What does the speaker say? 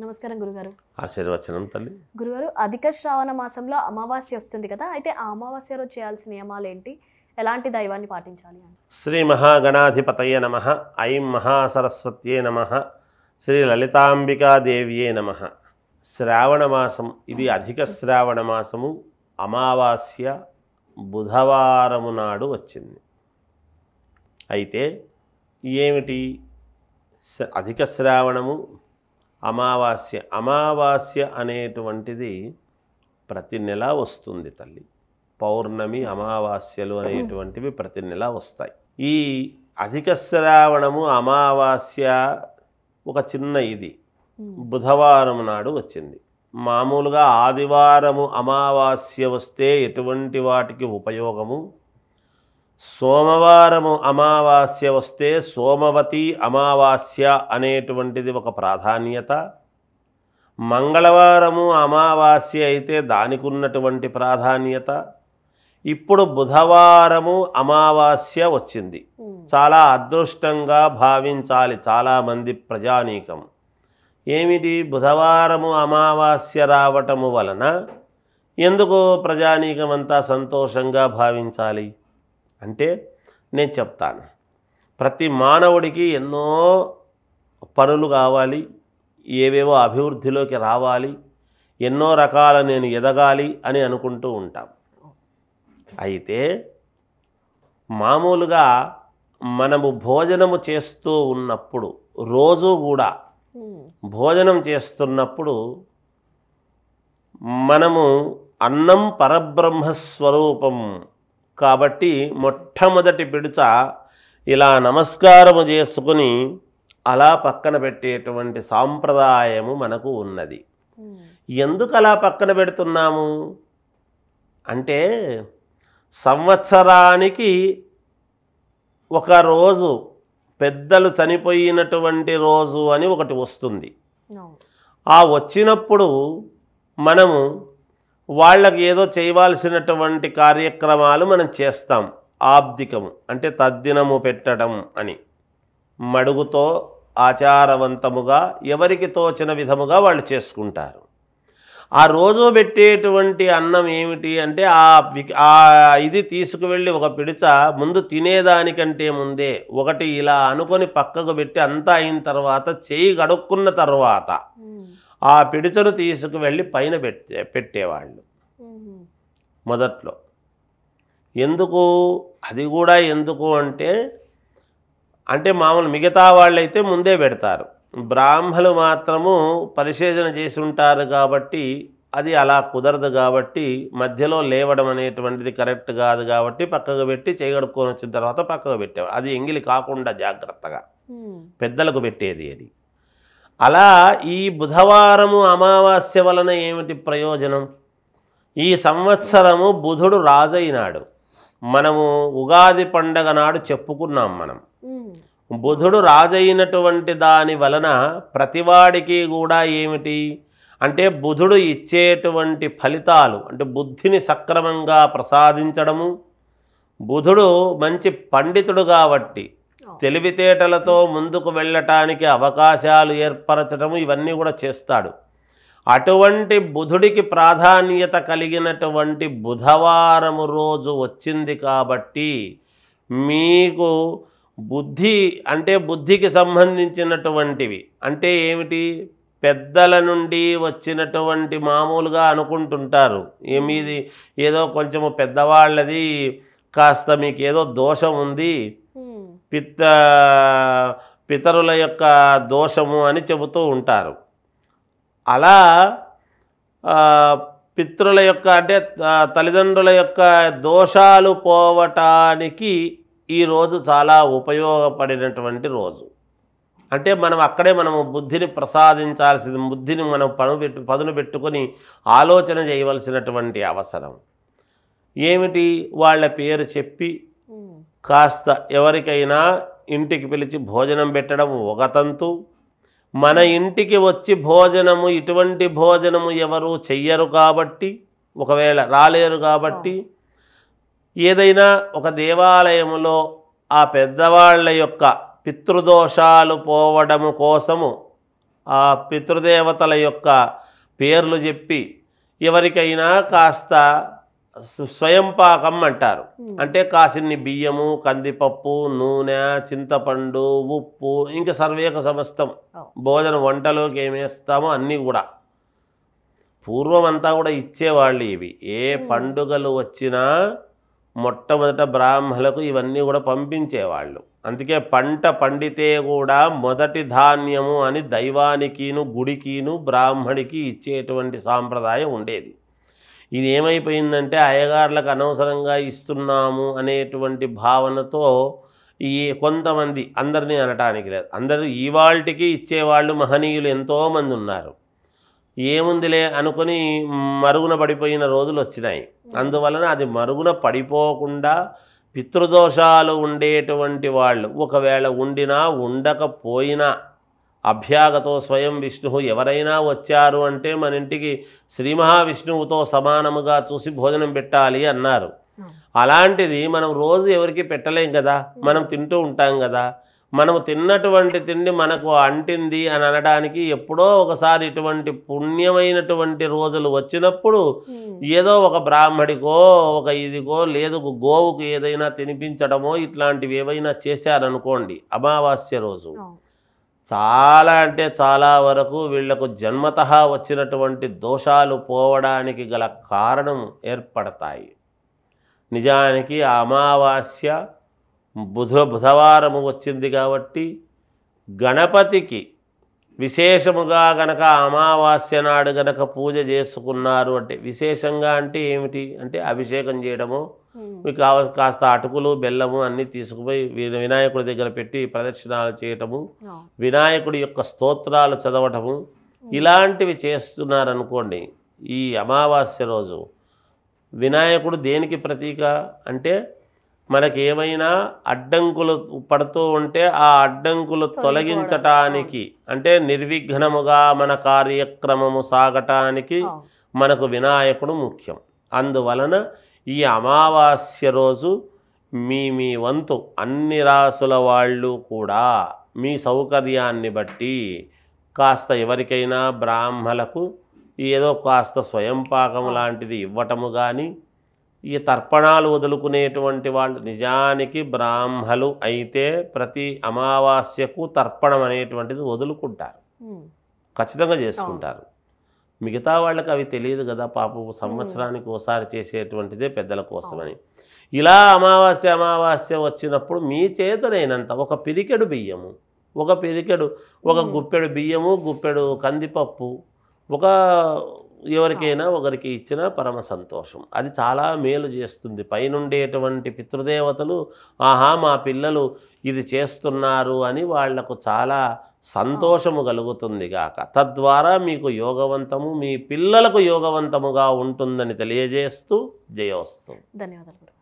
నమస్కారం గురుగారు ఆశీర్వచనం తల్లి గురుగారు అధిక శ్రావణ మాసంలో అమావాస్య వస్తుంది కదా అయితే ఆ అమావాస్య రోజు చేయాల్సిన నియమాలు ఏంటి ఎలాంటి దైవాన్ని పాటించాలి శ్రీ మహాగణాధిపతయ నమ ఐం మహాసరస్వత్యే నమ శ్రీ లలితాంబికాదేవ్యే నమ శ్రావణ మాసం ఇది అధిక శ్రావణ మాసము అమావాస్య బుధవారము నాడు వచ్చింది అయితే ఏమిటి అధిక శ్రావణము అమావాస్య అమావాస్య అనేటువంటిది ప్రతి నెల వస్తుంది తల్లి పౌర్ణమి అమావాస్యలు అనేటువంటివి ప్రతి నెల వస్తాయి ఈ అధిక శ్రావణము అమావాస్య ఒక చిన్న ఇది బుధవారం నాడు వచ్చింది మామూలుగా ఆదివారము అమావాస్య వస్తే ఎటువంటి వాటికి ఉపయోగము సోమవారము అమావాస్య వస్తే సోమవతి అమావాస్య అనేటువంటిది ఒక ప్రాధాన్యత మంగళవారము అమావాస్య అయితే దానికి ఉన్నటువంటి ప్రాధాన్యత ఇప్పుడు బుధవారము అమావాస్య వచ్చింది చాలా అదృష్టంగా భావించాలి చాలామంది ప్రజానీకం ఏమిటి బుధవారము అమావాస్య రావటము వలన ఎందుకు ప్రజానీకమంతా సంతోషంగా భావించాలి అంటే నేను చెప్తాను ప్రతి మానవుడికి ఎన్నో పనులు కావాలి ఏవేవో అభివృద్ధిలోకి రావాలి ఎన్నో రకాల నేను ఎదగాలి అని అనుకుంటూ ఉంటాం అయితే మామూలుగా మనము భోజనము చేస్తూ ఉన్నప్పుడు రోజు కూడా భోజనం చేస్తున్నప్పుడు మనము అన్నం పరబ్రహ్మస్వరూపం కాబట్టి మొట్టమొదటి పిడుచ ఇలా నమస్కారము చేసుకుని అలా పక్కన పెట్టేటువంటి సాంప్రదాయము మనకు ఉన్నది ఎందుకు అలా పక్కన పెడుతున్నాము అంటే సంవత్సరానికి ఒక రోజు పెద్దలు చనిపోయినటువంటి రోజు అని ఒకటి వస్తుంది ఆ వచ్చినప్పుడు మనము వాళ్ళకి ఏదో చేయవలసినటువంటి కార్యక్రమాలు మనం చేస్తాం ఆబ్దికము అంటే తద్దినము పెట్టడం అని మడుగుతో ఆచారవంతముగా ఎవరికి తోచిన విధముగా వాళ్ళు చేసుకుంటారు ఆ రోజు పెట్టేటువంటి అన్నం ఏమిటి అంటే ఆ ఇది తీసుకువెళ్ళి ఒక పిడిచ ముందు తినేదానికంటే ముందే ఒకటి ఇలా అనుకొని పక్కకు పెట్టి అంతా అయిన తర్వాత చేయి గడుక్కున్న తర్వాత ఆ పిడుచను తీసుకువెళ్ళి పైన పెట్టే పెట్టేవాళ్ళు మొదట్లో ఎందుకు అది కూడా ఎందుకు అంటే అంటే మామూలు మిగతా వాళ్ళైతే ముందే పెడతారు బ్రాహ్మలు మాత్రము పరిశోధన చేసి ఉంటారు కాబట్టి అది అలా కుదరదు కాబట్టి మధ్యలో లేవడం అనేటువంటిది కరెక్ట్ కాదు కాబట్టి పక్కకు పెట్టి చేయగడుకొని వచ్చిన తర్వాత పక్కకు పెట్టేవారు అది ఎంగిలి కాకుండా జాగ్రత్తగా పెద్దలకు పెట్టేది అది అలా ఈ బుధవారము అమావాస్య వలన ఏమిటి ప్రయోజనం ఈ సంవత్సరము బుధుడు రాజైనాడు మనము ఉగాది పండగ నాడు చెప్పుకున్నాం మనం బుధుడు రాజైనటువంటి దాని వలన ప్రతివాడికి కూడా ఏమిటి అంటే బుధుడు ఇచ్చేటువంటి ఫలితాలు అంటే బుద్ధిని సక్రమంగా ప్రసాదించడము బుధుడు మంచి పండితుడు కాబట్టి తెలివితేటలతో ముందుకు వెళ్ళటానికి అవకాశాలు ఏర్పరచడం ఇవన్నీ కూడా చేస్తాడు అటువంటి బుధుడికి ప్రాధాన్యత కలిగినటువంటి బుధవారము రోజు వచ్చింది కాబట్టి మీకు బుద్ధి అంటే బుద్ధికి సంబంధించినటువంటివి అంటే ఏమిటి పెద్దల నుండి వచ్చినటువంటి మామూలుగా అనుకుంటుంటారు ఏమీది ఏదో కొంచెము పెద్దవాళ్ళది కాస్త మీకు ఏదో దోషం ఉంది పిత్త పితరుల యొక్క దోషము అని చెబుతూ ఉంటారు అలా పితృల యొక్క అంటే తల్లిదండ్రుల యొక్క దోషాలు పోవటానికి ఈరోజు చాలా ఉపయోగపడినటువంటి రోజు అంటే మనం అక్కడే మనం బుద్ధిని ప్రసాదించాల్సింది బుద్ధిని మనం పను పెట్టు పదును పెట్టుకొని ఆలోచన చేయవలసినటువంటి అవసరం ఏమిటి వాళ్ళ పేరు చెప్పి కాస్త ఎవరికైనా ఇంటికి పిలిచి భోజనం పెట్టడం ఒక తంతు మన ఇంటికి వచ్చి భోజనము ఇటువంటి భోజనము ఎవరు చెయ్యరు కాబట్టి ఒకవేళ రాలేరు కాబట్టి ఏదైనా ఒక దేవాలయములో ఆ పెద్దవాళ్ళ యొక్క పితృదోషాలు పోవడము కోసము ఆ పితృదేవతల యొక్క పేర్లు చెప్పి ఎవరికైనా కాస్త స్వయంపాకం అంటారు అంటే కాసిన్ని బియ్యము కందిపప్పు నూనె చింతపండు ఉప్పు ఇంకా సర్వేక సమస్తం భోజన వంటలోకి ఏమేస్తామో అన్నీ కూడా పూర్వం అంతా కూడా ఇచ్చేవాళ్ళు ఇవి ఏ పండుగలు వచ్చినా మొట్టమొదట బ్రాహ్మణులకు ఇవన్నీ కూడా పంపించేవాళ్ళు అందుకే పంట పండితే కూడా మొదటి ధాన్యము అని దైవానికిను గుడికిను బ్రాహ్మడికి ఇచ్చేటువంటి సాంప్రదాయం ఉండేది ఇది ఏమైపోయిందంటే అయ్యగారులకు అనవసరంగా ఇస్తున్నాము అనేటువంటి భావనతో ఈ కొంతమంది అందరినీ అనటానికి లేదు అందరూ ఇవాళకి ఇచ్చేవాళ్ళు మహనీయులు ఎంతోమంది ఉన్నారు ఏముందిలే అనుకుని మరుగున పడిపోయిన రోజులు వచ్చినాయి అందువలన అది మరుగున పడిపోకుండా పితృదోషాలు ఉండేటువంటి వాళ్ళు ఒకవేళ ఉండినా ఉండకపోయినా అభ్యాగతో స్వయం విష్ణువు ఎవరైనా వచ్చారు అంటే మన ఇంటికి శ్రీ మహావిష్ణువుతో సమానముగా చూసి భోజనం పెట్టాలి అన్నారు అలాంటిది మనం రోజు ఎవరికి పెట్టలేం కదా మనం తింటూ ఉంటాం కదా మనం తిన్నటువంటి తిండి మనకు అంటింది అని అనడానికి ఎప్పుడో ఒకసారి ఇటువంటి పుణ్యమైనటువంటి రోజులు వచ్చినప్పుడు ఏదో ఒక బ్రాహ్మడికో ఒక ఇదిగో లేదు గోవుకు ఏదైనా తినిపించడమో ఇట్లాంటివి ఏవైనా చేశారనుకోండి అమావాస్య రోజు చాలా అంటే చాలా వరకు వీళ్లకు జన్మత వచ్చినటువంటి దోషాలు పోవడానికి గల కారణం ఏర్పడతాయి నిజానికి అమావాస్య బుధ బుధవారము వచ్చింది కాబట్టి గణపతికి విశేషముగా గనక అమావాస్య నాడు గనక పూజ చేసుకున్నారు అంటే విశేషంగా అంటే ఏమిటి అంటే అభిషేకం చేయడము మీకు కావ కాస్త అటుకులు బెల్లము అన్నీ తీసుకుపోయి వినాయకుడి దగ్గర పెట్టి ప్రదక్షిణాలు చేయటము వినాయకుడి యొక్క స్తోత్రాలు చదవటము ఇలాంటివి చేస్తున్నారనుకోండి ఈ అమావాస్య రోజు వినాయకుడు దేనికి ప్రతీక అంటే మనకి ఏమైనా అడ్డంకులు పడుతూ ఉంటే ఆ అడ్డంకులు తొలగించటానికి అంటే నిర్విఘ్నముగా మన కార్యక్రమము సాగటానికి మనకు వినాయకుడు ముఖ్యం అందువలన ఈ అమావాస్య రోజు మీ మీ వంతు అన్ని రాసుల వాళ్ళు కూడా మీ సౌకర్యాన్ని బట్టి కాస్త ఎవరికైనా బ్రాహ్మలకు ఏదో కాస్త స్వయం పాకం లాంటిది ఇవ్వటము కానీ ఈ తర్పణాలు వదులుకునేటువంటి వాళ్ళు నిజానికి బ్రాహ్మలు అయితే ప్రతి అమావాస్యకు తర్పణం అనేటువంటిది వదులుకుంటారు ఖచ్చితంగా చేసుకుంటారు మిగతా వాళ్ళకి అవి తెలియదు కదా పాపం సంవత్సరానికి ఒకసారి చేసేటువంటిదే పెద్దల కోసమని ఇలా అమావాస్య అమావాస్య వచ్చినప్పుడు మీ చేతనైనంత ఒక పిరికెడు బియ్యము ఒక పిరికెడు ఒక గుప్పెడు బియ్యము గుప్పెడు కందిపప్పు ఒక ఎవరికైనా ఒకరికి ఇచ్చిన పరమ సంతోషం అది చాలా మేలు చేస్తుంది పైనుండేటువంటి పితృదేవతలు ఆహా మా పిల్లలు ఇది చేస్తున్నారు అని వాళ్లకు చాలా సంతోషము కలుగుతుంది గాక తద్వారా మీకు యోగవంతము మీ పిల్లలకు యోగవంతముగా ఉంటుందని తెలియజేస్తూ జయోస్తు ధన్యవాదాలు